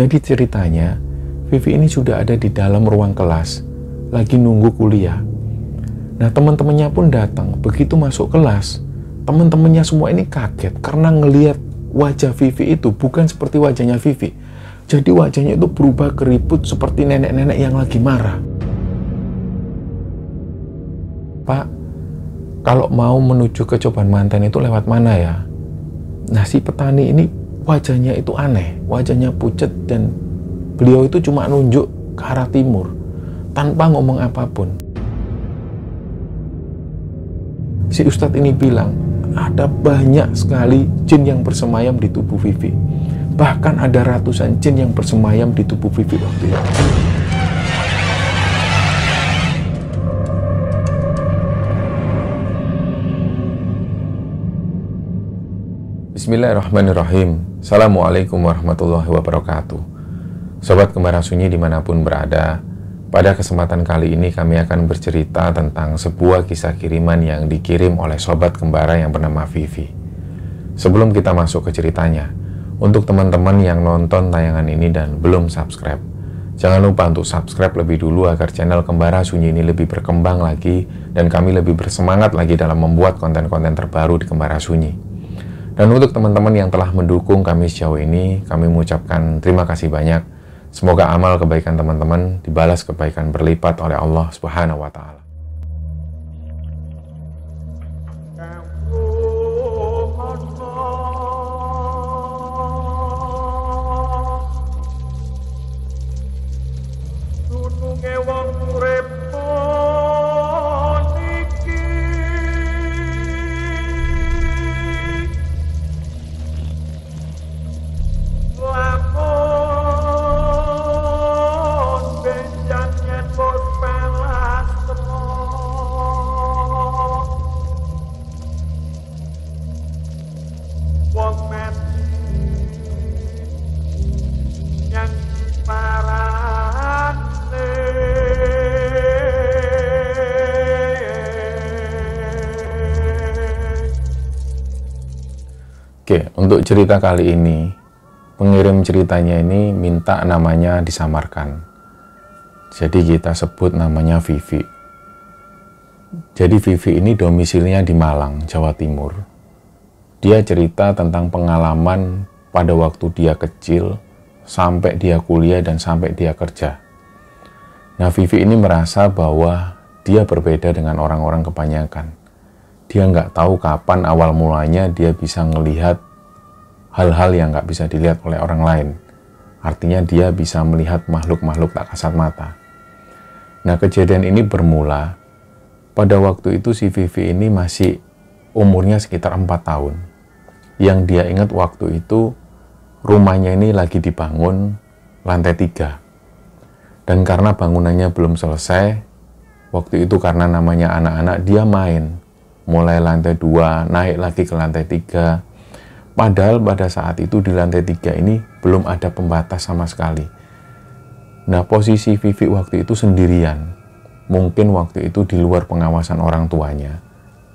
Jadi ceritanya, Vivi ini sudah ada di dalam ruang kelas, lagi nunggu kuliah. Nah teman-temannya pun datang, begitu masuk kelas, teman-temannya semua ini kaget karena ngelihat wajah Vivi itu bukan seperti wajahnya Vivi. Jadi wajahnya itu berubah keriput seperti nenek-nenek yang lagi marah. Pak, kalau mau menuju ke Coban Mantan itu lewat mana ya? Nah si petani ini wajahnya itu aneh, wajahnya pucet dan beliau itu cuma nunjuk ke arah timur tanpa ngomong apapun. Si Ustadz ini bilang, ada banyak sekali jin yang bersemayam di tubuh Vivi. Bahkan ada ratusan jin yang bersemayam di tubuh Vivi waktu itu. Bismillahirrahmanirrahim. Assalamualaikum warahmatullahi wabarakatuh. Sobat Kembara Sunyi dimanapun berada, pada kesempatan kali ini kami akan bercerita tentang sebuah kisah kiriman yang dikirim oleh Sobat Kembara yang bernama Vivi. Sebelum kita masuk ke ceritanya, untuk teman-teman yang nonton tayangan ini dan belum subscribe, jangan lupa untuk subscribe lebih dulu agar channel Kembara Sunyi ini lebih berkembang lagi dan kami lebih bersemangat lagi dalam membuat konten-konten terbaru di Kembara Sunyi. Dan untuk teman-teman yang telah mendukung kami sejauh ini, kami mengucapkan terima kasih banyak. Semoga amal kebaikan teman-teman dibalas kebaikan berlipat oleh Allah Subhanahu wa taala. Oke, untuk cerita kali ini, pengirim ceritanya ini minta namanya disamarkan. Jadi kita sebut namanya Vivi. Jadi Vivi ini domisilinya di Malang, Jawa Timur. Dia cerita tentang pengalaman pada waktu dia kecil, sampai dia kuliah dan sampai dia kerja. Nah Vivi ini merasa bahwa dia berbeda dengan orang-orang kebanyakan dia nggak tahu kapan awal mulanya dia bisa melihat hal-hal yang nggak bisa dilihat oleh orang lain. Artinya dia bisa melihat makhluk-makhluk tak kasat mata. Nah kejadian ini bermula pada waktu itu si Vivi ini masih umurnya sekitar 4 tahun. Yang dia ingat waktu itu rumahnya ini lagi dibangun lantai 3. Dan karena bangunannya belum selesai, waktu itu karena namanya anak-anak dia main mulai lantai 2, naik lagi ke lantai 3. Padahal pada saat itu di lantai 3 ini belum ada pembatas sama sekali. Nah, posisi Vivi waktu itu sendirian. Mungkin waktu itu di luar pengawasan orang tuanya.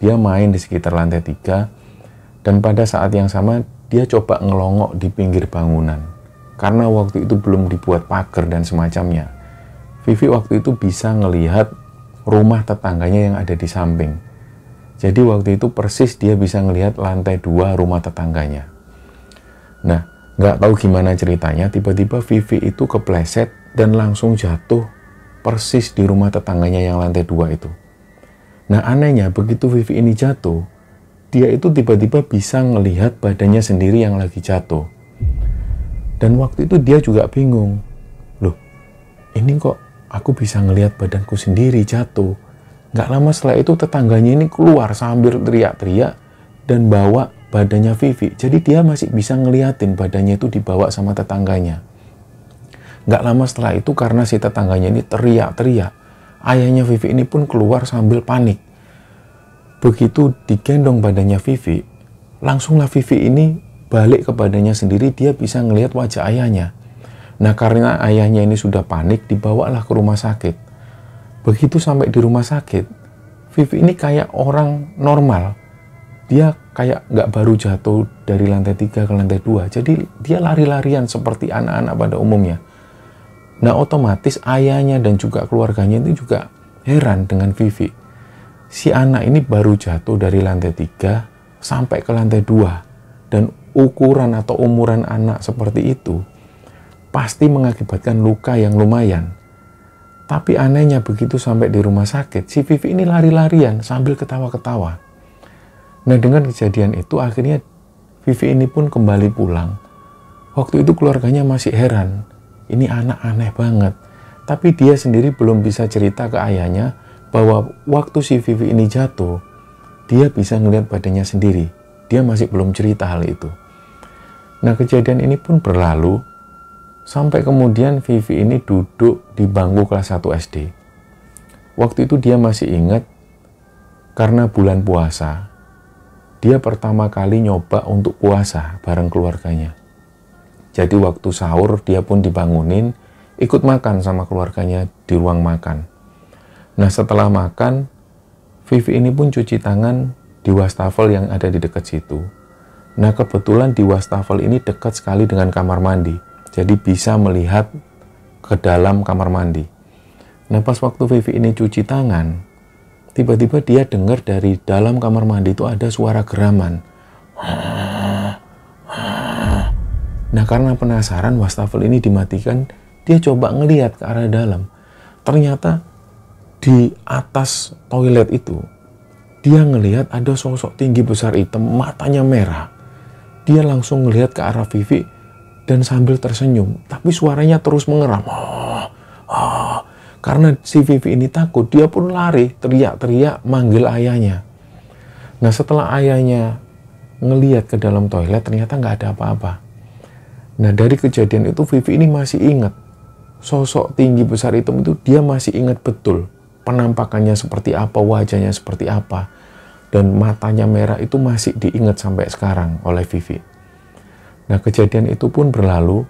Dia main di sekitar lantai 3 dan pada saat yang sama dia coba ngelongok di pinggir bangunan. Karena waktu itu belum dibuat pagar dan semacamnya. Vivi waktu itu bisa ngelihat rumah tetangganya yang ada di samping jadi waktu itu persis dia bisa ngelihat lantai dua rumah tetangganya. Nah, nggak tahu gimana ceritanya, tiba-tiba Vivi itu kepleset dan langsung jatuh persis di rumah tetangganya yang lantai dua itu. Nah anehnya begitu Vivi ini jatuh, dia itu tiba-tiba bisa ngelihat badannya sendiri yang lagi jatuh. Dan waktu itu dia juga bingung. Loh, ini kok aku bisa ngelihat badanku sendiri jatuh? Gak lama setelah itu tetangganya ini keluar sambil teriak-teriak dan bawa badannya Vivi. Jadi dia masih bisa ngeliatin badannya itu dibawa sama tetangganya. Gak lama setelah itu karena si tetangganya ini teriak-teriak, ayahnya Vivi ini pun keluar sambil panik. Begitu digendong badannya Vivi, langsunglah Vivi ini balik ke badannya sendiri, dia bisa ngelihat wajah ayahnya. Nah karena ayahnya ini sudah panik, dibawalah ke rumah sakit begitu sampai di rumah sakit, Vivi ini kayak orang normal. Dia kayak nggak baru jatuh dari lantai 3 ke lantai 2. Jadi dia lari-larian seperti anak-anak pada umumnya. Nah otomatis ayahnya dan juga keluarganya itu juga heran dengan Vivi. Si anak ini baru jatuh dari lantai 3 sampai ke lantai 2. Dan ukuran atau umuran anak seperti itu pasti mengakibatkan luka yang lumayan tapi anehnya begitu sampai di rumah sakit, si Vivi ini lari-larian sambil ketawa-ketawa. Nah dengan kejadian itu akhirnya Vivi ini pun kembali pulang. Waktu itu keluarganya masih heran, ini anak aneh banget. Tapi dia sendiri belum bisa cerita ke ayahnya bahwa waktu si Vivi ini jatuh, dia bisa melihat badannya sendiri. Dia masih belum cerita hal itu. Nah kejadian ini pun berlalu Sampai kemudian Vivi ini duduk di bangku kelas 1 SD. Waktu itu dia masih ingat karena bulan puasa, dia pertama kali nyoba untuk puasa bareng keluarganya. Jadi waktu sahur dia pun dibangunin, ikut makan sama keluarganya di ruang makan. Nah setelah makan, Vivi ini pun cuci tangan di wastafel yang ada di dekat situ. Nah kebetulan di wastafel ini dekat sekali dengan kamar mandi jadi bisa melihat ke dalam kamar mandi. Nah pas waktu Vivi ini cuci tangan, tiba-tiba dia dengar dari dalam kamar mandi itu ada suara geraman. Nah karena penasaran wastafel ini dimatikan, dia coba ngelihat ke arah dalam. Ternyata di atas toilet itu, dia ngelihat ada sosok tinggi besar hitam, matanya merah. Dia langsung ngelihat ke arah Vivi, dan sambil tersenyum, tapi suaranya terus mengeram. Oh, oh. Karena si Vivi ini takut, dia pun lari, teriak-teriak, manggil ayahnya. Nah setelah ayahnya ngeliat ke dalam toilet, ternyata nggak ada apa-apa. Nah dari kejadian itu Vivi ini masih ingat. Sosok tinggi besar itu itu dia masih ingat betul. Penampakannya seperti apa, wajahnya seperti apa. Dan matanya merah itu masih diingat sampai sekarang oleh Vivi. Nah, kejadian itu pun berlalu.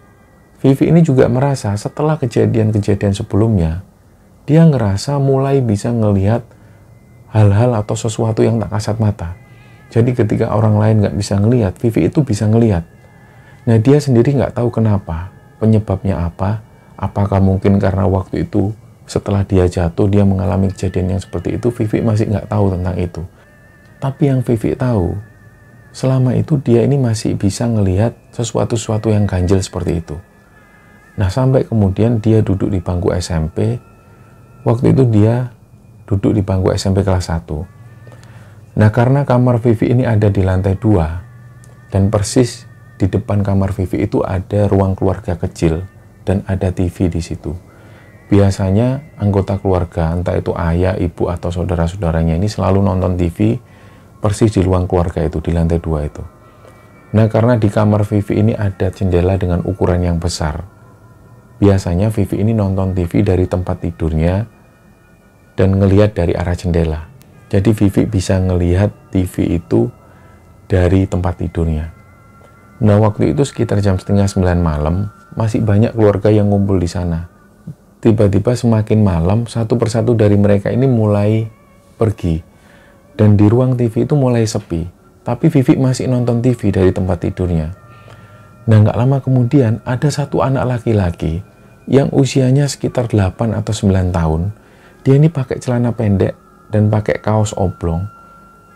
Vivi ini juga merasa setelah kejadian-kejadian sebelumnya, dia ngerasa mulai bisa ngelihat hal-hal atau sesuatu yang tak kasat mata. Jadi ketika orang lain nggak bisa ngelihat, Vivi itu bisa ngelihat. Nah dia sendiri nggak tahu kenapa, penyebabnya apa, apakah mungkin karena waktu itu setelah dia jatuh dia mengalami kejadian yang seperti itu, Vivi masih nggak tahu tentang itu. Tapi yang Vivi tahu, selama itu dia ini masih bisa melihat sesuatu suatu yang ganjil seperti itu. Nah sampai kemudian dia duduk di bangku SMP, waktu itu dia duduk di bangku SMP kelas 1. Nah karena kamar Vivi ini ada di lantai 2, dan persis di depan kamar Vivi itu ada ruang keluarga kecil, dan ada TV di situ. Biasanya anggota keluarga, entah itu ayah, ibu, atau saudara-saudaranya ini selalu nonton TV persis di ruang keluarga itu di lantai dua itu nah karena di kamar Vivi ini ada jendela dengan ukuran yang besar biasanya Vivi ini nonton TV dari tempat tidurnya dan ngelihat dari arah jendela jadi Vivi bisa ngelihat TV itu dari tempat tidurnya nah waktu itu sekitar jam setengah sembilan malam masih banyak keluarga yang ngumpul di sana tiba-tiba semakin malam satu persatu dari mereka ini mulai pergi dan di ruang TV itu mulai sepi, tapi Vivi masih nonton TV dari tempat tidurnya. Nah nggak lama kemudian ada satu anak laki-laki yang usianya sekitar 8 atau 9 tahun. Dia ini pakai celana pendek dan pakai kaos oblong.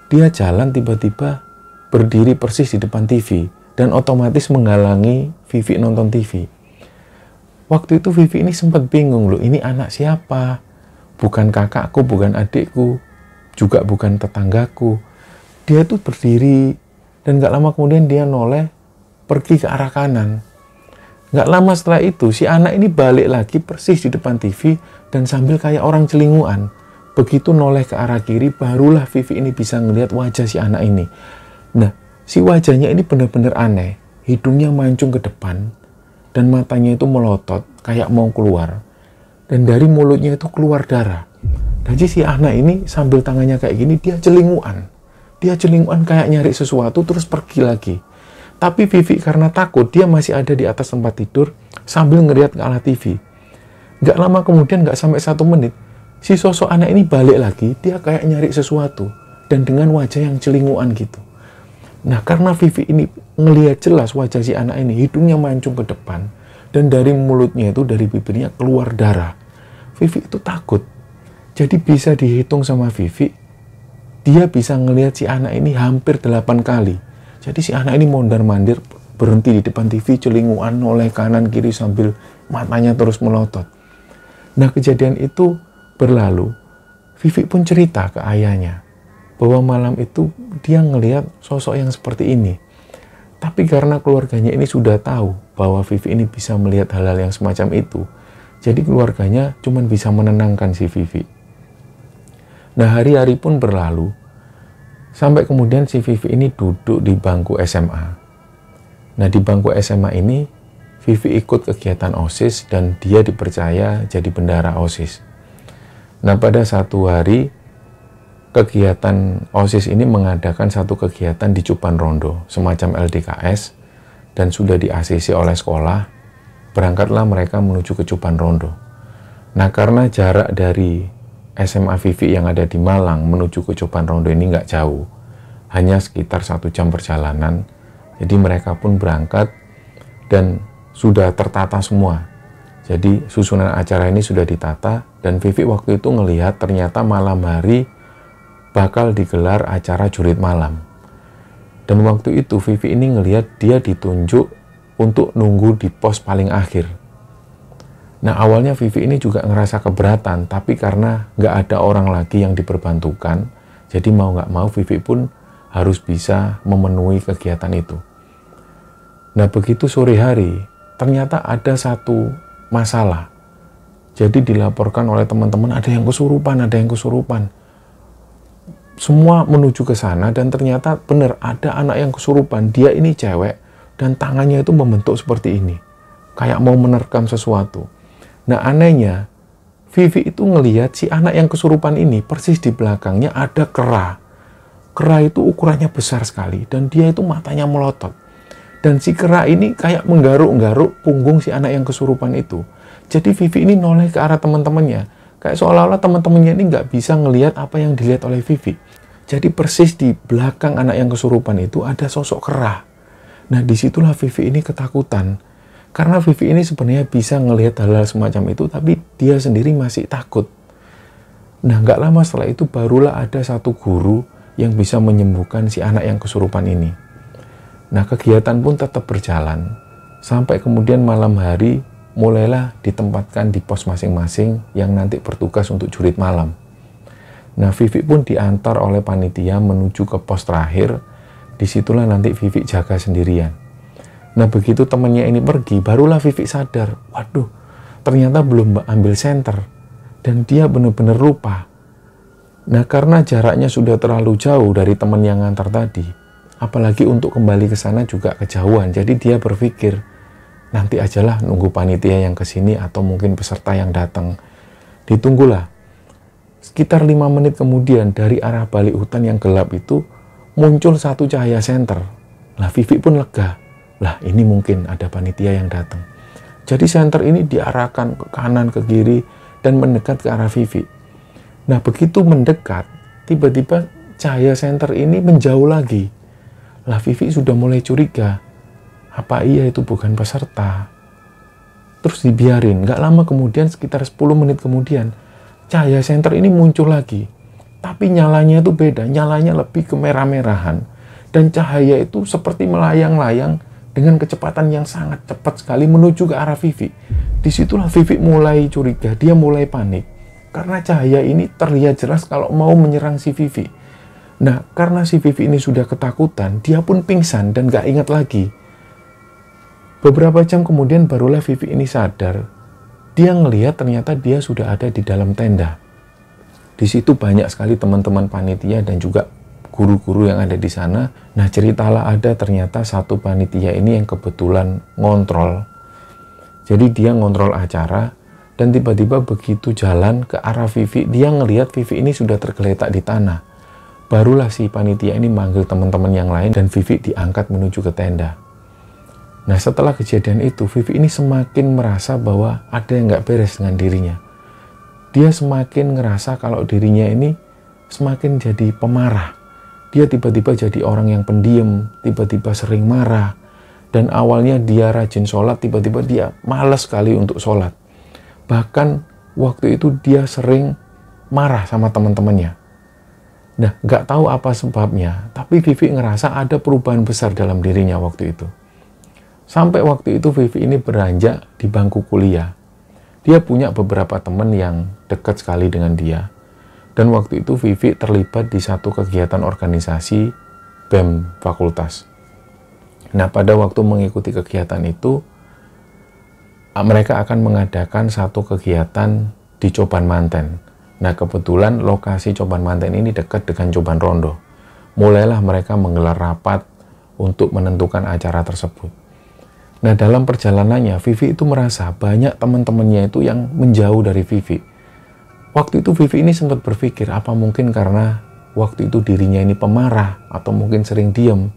Dia jalan tiba-tiba berdiri persis di depan TV dan otomatis menghalangi Vivi nonton TV. Waktu itu Vivi ini sempat bingung loh, ini anak siapa? Bukan kakakku, bukan adikku juga bukan tetanggaku. Dia tuh berdiri dan gak lama kemudian dia noleh pergi ke arah kanan. Gak lama setelah itu si anak ini balik lagi persis di depan TV dan sambil kayak orang celinguan. Begitu noleh ke arah kiri barulah Vivi ini bisa ngelihat wajah si anak ini. Nah si wajahnya ini benar-benar aneh. Hidungnya mancung ke depan dan matanya itu melotot kayak mau keluar. Dan dari mulutnya itu keluar darah. Jadi si anak ini sambil tangannya kayak gini, dia celinguan. Dia celinguan kayak nyari sesuatu, terus pergi lagi. Tapi Vivi karena takut, dia masih ada di atas tempat tidur sambil ngeliat ke arah TV. Gak lama kemudian, gak sampai satu menit, si sosok anak ini balik lagi, dia kayak nyari sesuatu. Dan dengan wajah yang celinguan gitu. Nah karena Vivi ini ngelihat jelas wajah si anak ini, hidungnya mancung ke depan. Dan dari mulutnya itu, dari bibirnya keluar darah. Vivi itu takut jadi bisa dihitung sama Vivi, dia bisa ngelihat si anak ini hampir 8 kali. Jadi si anak ini mondar-mandir, berhenti di depan TV, celinguan oleh kanan kiri sambil matanya terus melotot. Nah kejadian itu berlalu, Vivi pun cerita ke ayahnya bahwa malam itu dia ngelihat sosok yang seperti ini. Tapi karena keluarganya ini sudah tahu bahwa Vivi ini bisa melihat hal-hal yang semacam itu, jadi keluarganya cuma bisa menenangkan si Vivi. Nah hari-hari pun berlalu, sampai kemudian si Vivi ini duduk di bangku SMA. Nah di bangku SMA ini, Vivi ikut kegiatan OSIS dan dia dipercaya jadi bendara OSIS. Nah pada satu hari, kegiatan OSIS ini mengadakan satu kegiatan di Cupan Rondo, semacam LDKS, dan sudah diasisi oleh sekolah, berangkatlah mereka menuju ke Cupan Rondo. Nah karena jarak dari SMA Vivi yang ada di Malang menuju ke Coban Rondo ini nggak jauh, hanya sekitar satu jam perjalanan. Jadi mereka pun berangkat dan sudah tertata semua. Jadi susunan acara ini sudah ditata dan Vivi waktu itu ngelihat ternyata malam hari bakal digelar acara jurit malam. Dan waktu itu Vivi ini ngelihat dia ditunjuk untuk nunggu di pos paling akhir Nah awalnya Vivi ini juga ngerasa keberatan, tapi karena nggak ada orang lagi yang diperbantukan, jadi mau nggak mau Vivi pun harus bisa memenuhi kegiatan itu. Nah begitu sore hari, ternyata ada satu masalah. Jadi dilaporkan oleh teman-teman ada yang kesurupan, ada yang kesurupan. Semua menuju ke sana dan ternyata benar ada anak yang kesurupan. Dia ini cewek dan tangannya itu membentuk seperti ini. Kayak mau menerkam sesuatu Nah anehnya, Vivi itu ngeliat si anak yang kesurupan ini persis di belakangnya ada kera. Kera itu ukurannya besar sekali dan dia itu matanya melotot. Dan si kera ini kayak menggaruk-garuk punggung si anak yang kesurupan itu. Jadi Vivi ini noleh ke arah teman-temannya. Kayak seolah-olah teman-temannya ini nggak bisa ngelihat apa yang dilihat oleh Vivi. Jadi persis di belakang anak yang kesurupan itu ada sosok kera. Nah disitulah Vivi ini ketakutan karena Vivi ini sebenarnya bisa ngelihat hal-hal semacam itu, tapi dia sendiri masih takut. Nah, nggak lama setelah itu barulah ada satu guru yang bisa menyembuhkan si anak yang kesurupan ini. Nah, kegiatan pun tetap berjalan. Sampai kemudian malam hari, mulailah ditempatkan di pos masing-masing yang nanti bertugas untuk jurit malam. Nah, Vivi pun diantar oleh panitia menuju ke pos terakhir. Disitulah nanti Vivi jaga sendirian. Nah begitu temennya ini pergi, barulah Vivi sadar, waduh ternyata belum ambil senter. Dan dia benar-benar lupa. Nah karena jaraknya sudah terlalu jauh dari teman yang ngantar tadi, apalagi untuk kembali ke sana juga kejauhan. Jadi dia berpikir, nanti ajalah nunggu panitia yang ke sini atau mungkin peserta yang datang. Ditunggulah. Sekitar lima menit kemudian dari arah balik hutan yang gelap itu muncul satu cahaya senter. nah Vivi pun lega lah ini mungkin ada panitia yang datang. Jadi senter ini diarahkan ke kanan, ke kiri, dan mendekat ke arah Vivi. Nah begitu mendekat, tiba-tiba cahaya senter ini menjauh lagi. Lah Vivi sudah mulai curiga. Apa iya itu bukan peserta? Terus dibiarin. Gak lama kemudian, sekitar 10 menit kemudian, cahaya senter ini muncul lagi. Tapi nyalanya itu beda, nyalanya lebih kemerah-merahan. Dan cahaya itu seperti melayang-layang dengan kecepatan yang sangat cepat sekali menuju ke arah Vivi. Disitulah Vivi mulai curiga, dia mulai panik karena cahaya ini terlihat jelas kalau mau menyerang si Vivi. Nah, karena si Vivi ini sudah ketakutan, dia pun pingsan dan gak ingat lagi. Beberapa jam kemudian barulah Vivi ini sadar. Dia ngelihat ternyata dia sudah ada di dalam tenda. Di situ banyak sekali teman-teman panitia dan juga guru-guru yang ada di sana. Nah, ceritalah ada ternyata satu panitia ini yang kebetulan ngontrol. Jadi dia ngontrol acara dan tiba-tiba begitu jalan ke arah Vivi, dia ngelihat Vivi ini sudah tergeletak di tanah. Barulah si panitia ini manggil teman-teman yang lain dan Vivi diangkat menuju ke tenda. Nah setelah kejadian itu, Vivi ini semakin merasa bahwa ada yang nggak beres dengan dirinya. Dia semakin ngerasa kalau dirinya ini semakin jadi pemarah dia tiba-tiba jadi orang yang pendiam, tiba-tiba sering marah, dan awalnya dia rajin sholat, tiba-tiba dia malas sekali untuk sholat. Bahkan waktu itu dia sering marah sama teman-temannya. Nah, nggak tahu apa sebabnya, tapi Vivi ngerasa ada perubahan besar dalam dirinya waktu itu. Sampai waktu itu Vivi ini beranjak di bangku kuliah. Dia punya beberapa teman yang dekat sekali dengan dia. Dan waktu itu Vivi terlibat di satu kegiatan organisasi BEM fakultas. Nah, pada waktu mengikuti kegiatan itu, mereka akan mengadakan satu kegiatan di Coban Manten. Nah, kebetulan lokasi Coban Manten ini dekat dengan Coban Rondo. Mulailah mereka menggelar rapat untuk menentukan acara tersebut. Nah, dalam perjalanannya, Vivi itu merasa banyak teman-temannya itu yang menjauh dari Vivi. Waktu itu Vivi ini sempat berpikir apa mungkin karena waktu itu dirinya ini pemarah atau mungkin sering diem.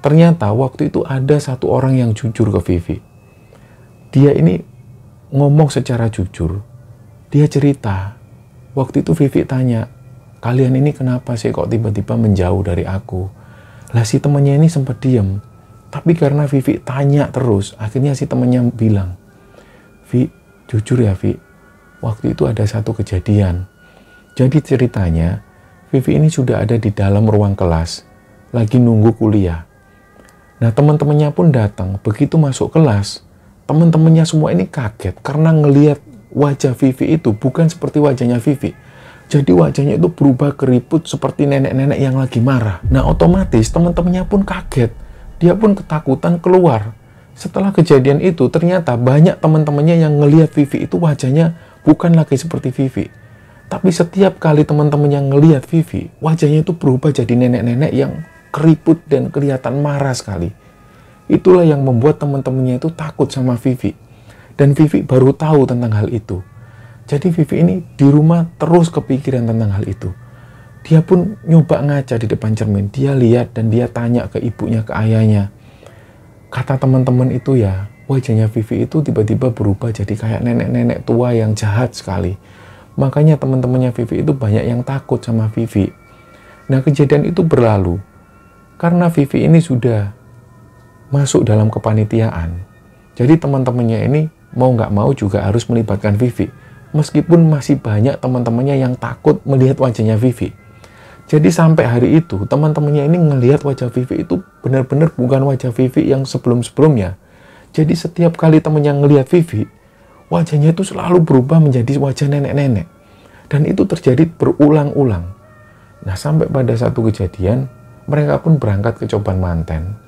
Ternyata waktu itu ada satu orang yang jujur ke Vivi. Dia ini ngomong secara jujur. Dia cerita. Waktu itu Vivi tanya, kalian ini kenapa sih kok tiba-tiba menjauh dari aku? Lah si temennya ini sempat diem. Tapi karena Vivi tanya terus, akhirnya si temennya bilang, Vi, jujur ya Vi, waktu itu ada satu kejadian. Jadi ceritanya, Vivi ini sudah ada di dalam ruang kelas, lagi nunggu kuliah. Nah teman-temannya pun datang, begitu masuk kelas, teman-temannya semua ini kaget karena ngeliat wajah Vivi itu bukan seperti wajahnya Vivi. Jadi wajahnya itu berubah keriput seperti nenek-nenek yang lagi marah. Nah otomatis teman-temannya pun kaget. Dia pun ketakutan keluar. Setelah kejadian itu ternyata banyak teman-temannya yang ngelihat Vivi itu wajahnya bukan lagi seperti Vivi. Tapi setiap kali teman-teman yang ngelihat Vivi, wajahnya itu berubah jadi nenek-nenek yang keriput dan kelihatan marah sekali. Itulah yang membuat teman-temannya itu takut sama Vivi. Dan Vivi baru tahu tentang hal itu. Jadi Vivi ini di rumah terus kepikiran tentang hal itu. Dia pun nyoba ngaca di depan cermin. Dia lihat dan dia tanya ke ibunya, ke ayahnya. Kata teman-teman itu ya, wajahnya Vivi itu tiba-tiba berubah jadi kayak nenek-nenek tua yang jahat sekali. Makanya teman-temannya Vivi itu banyak yang takut sama Vivi. Nah kejadian itu berlalu. Karena Vivi ini sudah masuk dalam kepanitiaan. Jadi teman-temannya ini mau nggak mau juga harus melibatkan Vivi. Meskipun masih banyak teman-temannya yang takut melihat wajahnya Vivi. Jadi sampai hari itu teman-temannya ini ngelihat wajah Vivi itu benar-benar bukan wajah Vivi yang sebelum-sebelumnya jadi setiap kali temennya ngeliat Vivi, wajahnya itu selalu berubah menjadi wajah nenek-nenek. Dan itu terjadi berulang-ulang. Nah sampai pada satu kejadian, mereka pun berangkat ke Coban Manten.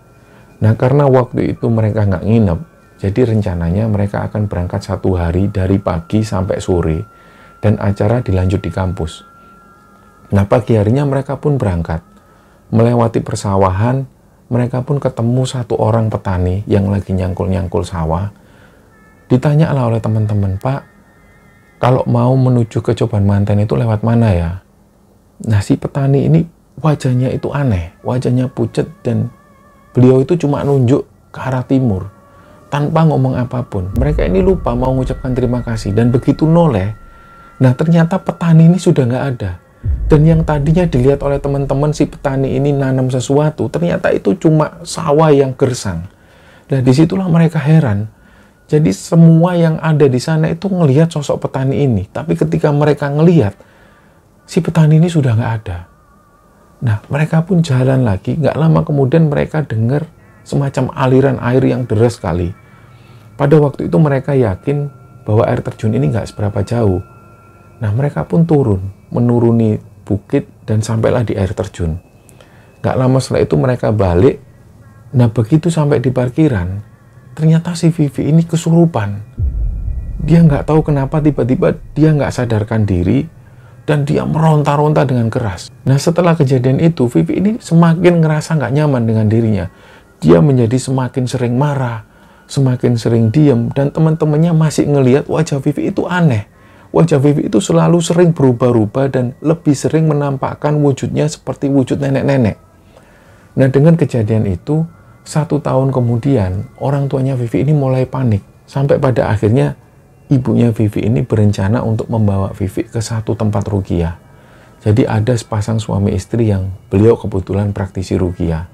Nah karena waktu itu mereka nggak nginep, jadi rencananya mereka akan berangkat satu hari dari pagi sampai sore. Dan acara dilanjut di kampus. Nah pagi harinya mereka pun berangkat. Melewati persawahan, mereka pun ketemu satu orang petani yang lagi nyangkul-nyangkul sawah. Ditanyalah oleh teman-teman, Pak, kalau mau menuju ke Coban Manten itu lewat mana ya? Nah, si petani ini wajahnya itu aneh, wajahnya pucat dan beliau itu cuma nunjuk ke arah timur tanpa ngomong apapun. Mereka ini lupa mau mengucapkan terima kasih dan begitu noleh, nah ternyata petani ini sudah nggak ada. Dan yang tadinya dilihat oleh teman-teman si petani ini nanam sesuatu, ternyata itu cuma sawah yang gersang. Nah, disitulah mereka heran. Jadi semua yang ada di sana itu ngelihat sosok petani ini. Tapi ketika mereka ngelihat, si petani ini sudah nggak ada. Nah, mereka pun jalan lagi. Nggak lama kemudian mereka dengar semacam aliran air yang deras sekali. Pada waktu itu mereka yakin bahwa air terjun ini nggak seberapa jauh. Nah, mereka pun turun menuruni bukit dan sampailah di air terjun. Gak lama setelah itu mereka balik. Nah begitu sampai di parkiran, ternyata si Vivi ini kesurupan. Dia nggak tahu kenapa tiba-tiba dia nggak sadarkan diri dan dia meronta-ronta dengan keras. Nah setelah kejadian itu, Vivi ini semakin ngerasa nggak nyaman dengan dirinya. Dia menjadi semakin sering marah, semakin sering diem, dan teman-temannya masih ngelihat wajah Vivi itu aneh wajah Vivi itu selalu sering berubah-ubah dan lebih sering menampakkan wujudnya seperti wujud nenek-nenek. Nah dengan kejadian itu, satu tahun kemudian orang tuanya Vivi ini mulai panik. Sampai pada akhirnya ibunya Vivi ini berencana untuk membawa Vivi ke satu tempat rugia. Jadi ada sepasang suami istri yang beliau kebetulan praktisi rugia.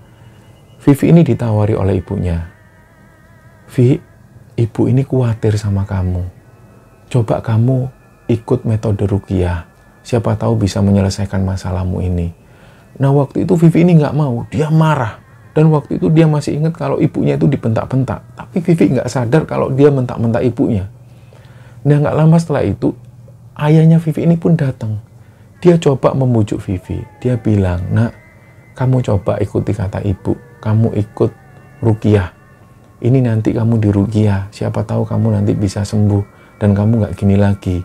Vivi ini ditawari oleh ibunya. Vivi, ibu ini khawatir sama kamu. Coba kamu ikut metode rukiah. Siapa tahu bisa menyelesaikan masalahmu ini. Nah waktu itu Vivi ini nggak mau, dia marah. Dan waktu itu dia masih ingat kalau ibunya itu dibentak-bentak. Tapi Vivi nggak sadar kalau dia mentak-mentak ibunya. Nah nggak lama setelah itu, ayahnya Vivi ini pun datang. Dia coba membujuk Vivi. Dia bilang, nak, kamu coba ikuti kata ibu. Kamu ikut rukiah ini nanti kamu di dirugia siapa tahu kamu nanti bisa sembuh dan kamu nggak gini lagi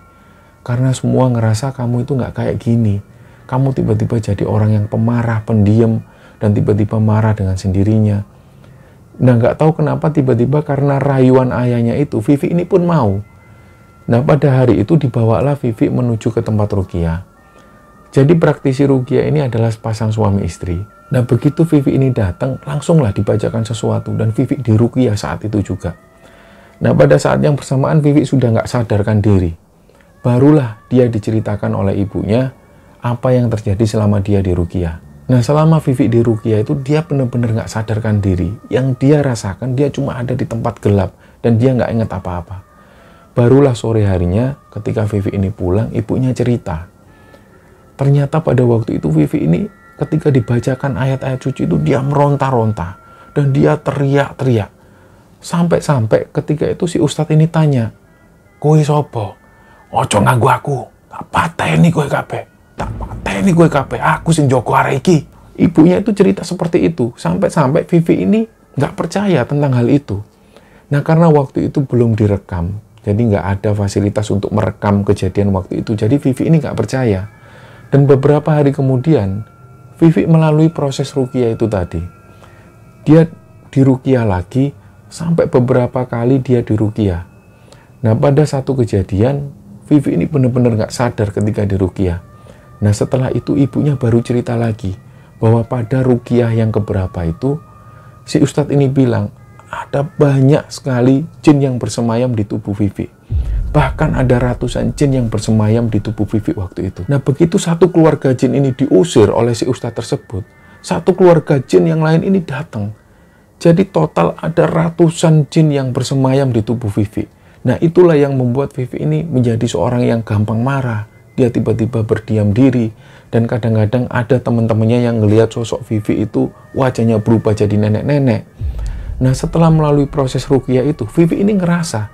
karena semua ngerasa kamu itu nggak kayak gini. Kamu tiba-tiba jadi orang yang pemarah, pendiam, dan tiba-tiba marah dengan sendirinya. Nah nggak tahu kenapa tiba-tiba karena rayuan ayahnya itu, Vivi ini pun mau. Nah pada hari itu dibawalah Vivi menuju ke tempat Rukia. Jadi praktisi Rukia ini adalah sepasang suami istri. Nah begitu Vivi ini datang, langsunglah dibacakan sesuatu dan Vivi Rukia saat itu juga. Nah pada saat yang bersamaan Vivi sudah nggak sadarkan diri barulah dia diceritakan oleh ibunya apa yang terjadi selama dia di Rukia. Nah selama Vivi di Rukia itu dia benar-benar nggak sadarkan diri. Yang dia rasakan dia cuma ada di tempat gelap dan dia nggak inget apa-apa. Barulah sore harinya ketika Vivi ini pulang ibunya cerita. Ternyata pada waktu itu Vivi ini ketika dibacakan ayat-ayat suci itu dia meronta-ronta dan dia teriak-teriak. Sampai-sampai ketika itu si Ustadz ini tanya, kui sobo. Ojo nganggu aku. Tak pateni gue kape Tak pateni gue kape Aku sing Joko Areki. Ibunya itu cerita seperti itu. Sampai-sampai Vivi ini nggak percaya tentang hal itu. Nah karena waktu itu belum direkam. Jadi nggak ada fasilitas untuk merekam kejadian waktu itu. Jadi Vivi ini nggak percaya. Dan beberapa hari kemudian, Vivi melalui proses rukia itu tadi. Dia dirukiah lagi sampai beberapa kali dia dirukiah. Nah, pada satu kejadian Vivi ini benar-benar nggak sadar ketika di Rukiah. Nah setelah itu ibunya baru cerita lagi bahwa pada Rukiah yang keberapa itu si Ustadz ini bilang ada banyak sekali jin yang bersemayam di tubuh Vivi. Bahkan ada ratusan jin yang bersemayam di tubuh Vivi waktu itu. Nah, begitu satu keluarga jin ini diusir oleh si ustadz tersebut, satu keluarga jin yang lain ini datang. Jadi total ada ratusan jin yang bersemayam di tubuh Vivi. Nah, itulah yang membuat Vivi ini menjadi seorang yang gampang marah. Dia tiba-tiba berdiam diri dan kadang-kadang ada teman-temannya yang ngelihat sosok Vivi itu wajahnya berubah jadi nenek-nenek. Nah, setelah melalui proses rukia itu, Vivi ini ngerasa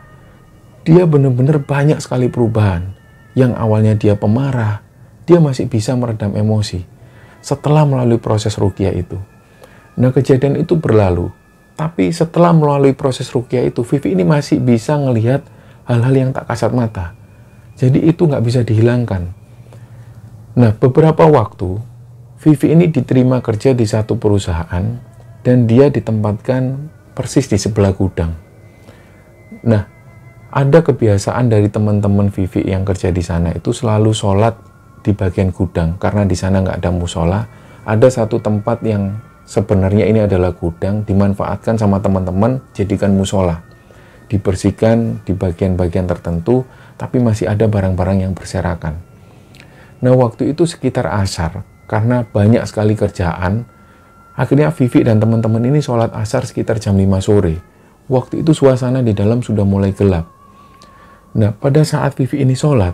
dia benar-benar banyak sekali perubahan. Yang awalnya dia pemarah, dia masih bisa meredam emosi setelah melalui proses rukia itu. Nah, kejadian itu berlalu tapi setelah melalui proses rukyah itu, Vivi ini masih bisa melihat hal-hal yang tak kasat mata. Jadi itu nggak bisa dihilangkan. Nah, beberapa waktu, Vivi ini diterima kerja di satu perusahaan dan dia ditempatkan persis di sebelah gudang. Nah, ada kebiasaan dari teman-teman Vivi yang kerja di sana itu selalu sholat di bagian gudang karena di sana nggak ada musola. Ada satu tempat yang sebenarnya ini adalah gudang dimanfaatkan sama teman-teman jadikan musola dibersihkan di bagian-bagian tertentu tapi masih ada barang-barang yang berserakan nah waktu itu sekitar asar karena banyak sekali kerjaan akhirnya Vivi dan teman-teman ini sholat asar sekitar jam 5 sore waktu itu suasana di dalam sudah mulai gelap nah pada saat Vivi ini sholat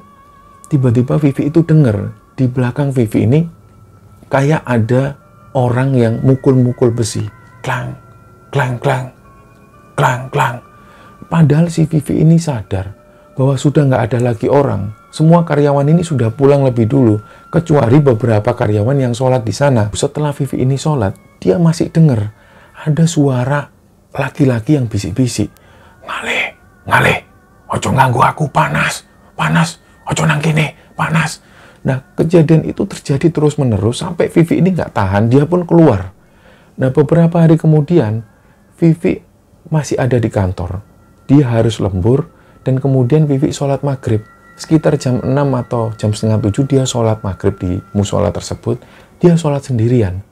tiba-tiba Vivi itu dengar di belakang Vivi ini kayak ada orang yang mukul-mukul besi. Klang, klang, klang, klang, klang. Padahal si Vivi ini sadar bahwa sudah nggak ada lagi orang. Semua karyawan ini sudah pulang lebih dulu, kecuali beberapa karyawan yang sholat di sana. Setelah Vivi ini sholat, dia masih dengar ada suara laki-laki yang bisik-bisik. Ngale, ngale, ojo ganggu aku, panas, panas, ojo nangkini, panas. Nah, kejadian itu terjadi terus-menerus sampai Vivi ini nggak tahan, dia pun keluar. Nah, beberapa hari kemudian, Vivi masih ada di kantor. Dia harus lembur, dan kemudian Vivi sholat maghrib. Sekitar jam 6 atau jam setengah 7 dia sholat maghrib di musola tersebut. Dia sholat sendirian.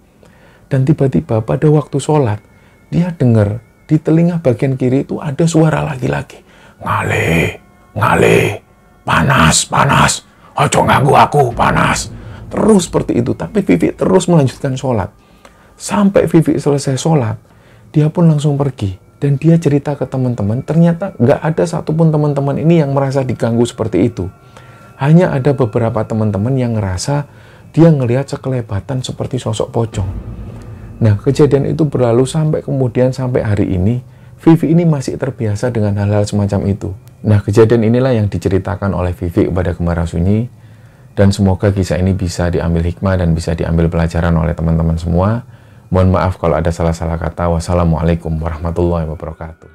Dan tiba-tiba pada waktu sholat, dia dengar di telinga bagian kiri itu ada suara laki-laki. Ngale, ngale, panas, panas ojo ngaku aku, panas. Terus seperti itu. Tapi Vivi terus melanjutkan sholat. Sampai Vivi selesai sholat, dia pun langsung pergi. Dan dia cerita ke teman-teman, ternyata nggak ada satupun teman-teman ini yang merasa diganggu seperti itu. Hanya ada beberapa teman-teman yang ngerasa dia ngelihat sekelebatan seperti sosok pocong. Nah, kejadian itu berlalu sampai kemudian sampai hari ini, Vivi ini masih terbiasa dengan hal-hal semacam itu. Nah, kejadian inilah yang diceritakan oleh Vivi kepada Gemara Sunyi dan semoga kisah ini bisa diambil hikmah dan bisa diambil pelajaran oleh teman-teman semua. Mohon maaf kalau ada salah-salah kata. Wassalamualaikum warahmatullahi wabarakatuh.